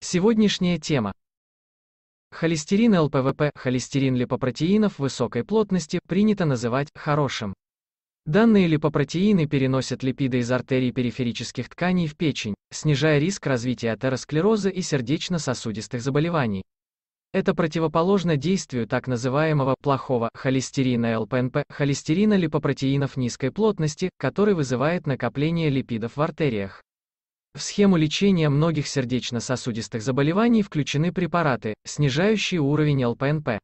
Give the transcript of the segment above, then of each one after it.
Сегодняшняя тема. Холестерин ЛПВП, холестерин липопротеинов высокой плотности, принято называть «хорошим». Данные липопротеины переносят липиды из артерий периферических тканей в печень, снижая риск развития атеросклероза и сердечно-сосудистых заболеваний. Это противоположно действию так называемого «плохого» холестерина ЛПНП, холестерина липопротеинов низкой плотности, который вызывает накопление липидов в артериях. В схему лечения многих сердечно-сосудистых заболеваний включены препараты, снижающие уровень ЛПНП.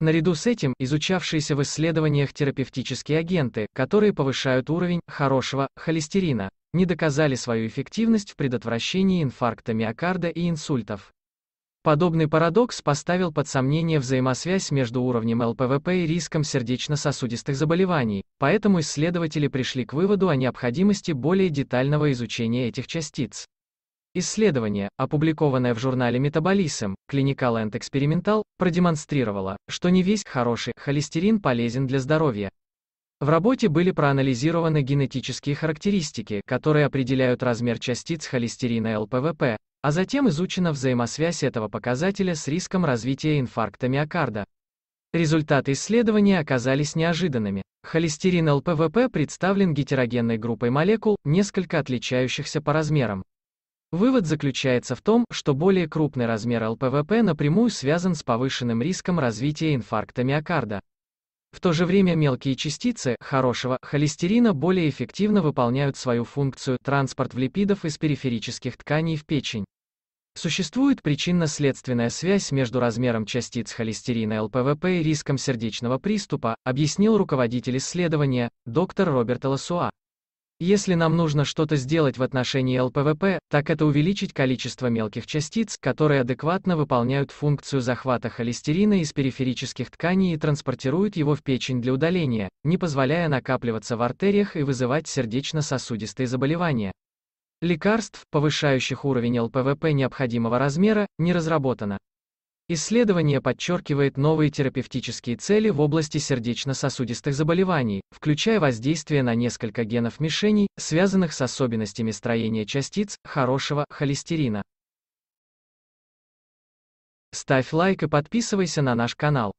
Наряду с этим, изучавшиеся в исследованиях терапевтические агенты, которые повышают уровень хорошего холестерина, не доказали свою эффективность в предотвращении инфаркта миокарда и инсультов. Подобный парадокс поставил под сомнение взаимосвязь между уровнем ЛПВП и риском сердечно-сосудистых заболеваний, поэтому исследователи пришли к выводу о необходимости более детального изучения этих частиц. Исследование, опубликованное в журнале Metabolism, Clinical and Experimental, продемонстрировало, что не весь хороший холестерин полезен для здоровья, в работе были проанализированы генетические характеристики, которые определяют размер частиц холестерина ЛПВП, а затем изучена взаимосвязь этого показателя с риском развития инфаркта миокарда. Результаты исследования оказались неожиданными. Холестерин ЛПВП представлен гетерогенной группой молекул, несколько отличающихся по размерам. Вывод заключается в том, что более крупный размер ЛПВП напрямую связан с повышенным риском развития инфаркта миокарда. В то же время мелкие частицы хорошего холестерина более эффективно выполняют свою функцию транспорт липидов из периферических тканей в печень. Существует причинно-следственная связь между размером частиц холестерина ЛПВП и риском сердечного приступа, объяснил руководитель исследования, доктор Роберт Ласуа. Если нам нужно что-то сделать в отношении ЛПВП, так это увеличить количество мелких частиц, которые адекватно выполняют функцию захвата холестерина из периферических тканей и транспортируют его в печень для удаления, не позволяя накапливаться в артериях и вызывать сердечно-сосудистые заболевания. Лекарств, повышающих уровень ЛПВП необходимого размера, не разработано. Исследование подчеркивает новые терапевтические цели в области сердечно-сосудистых заболеваний, включая воздействие на несколько генов мишеней, связанных с особенностями строения частиц хорошего холестерина. Ставь лайк и подписывайся на наш канал.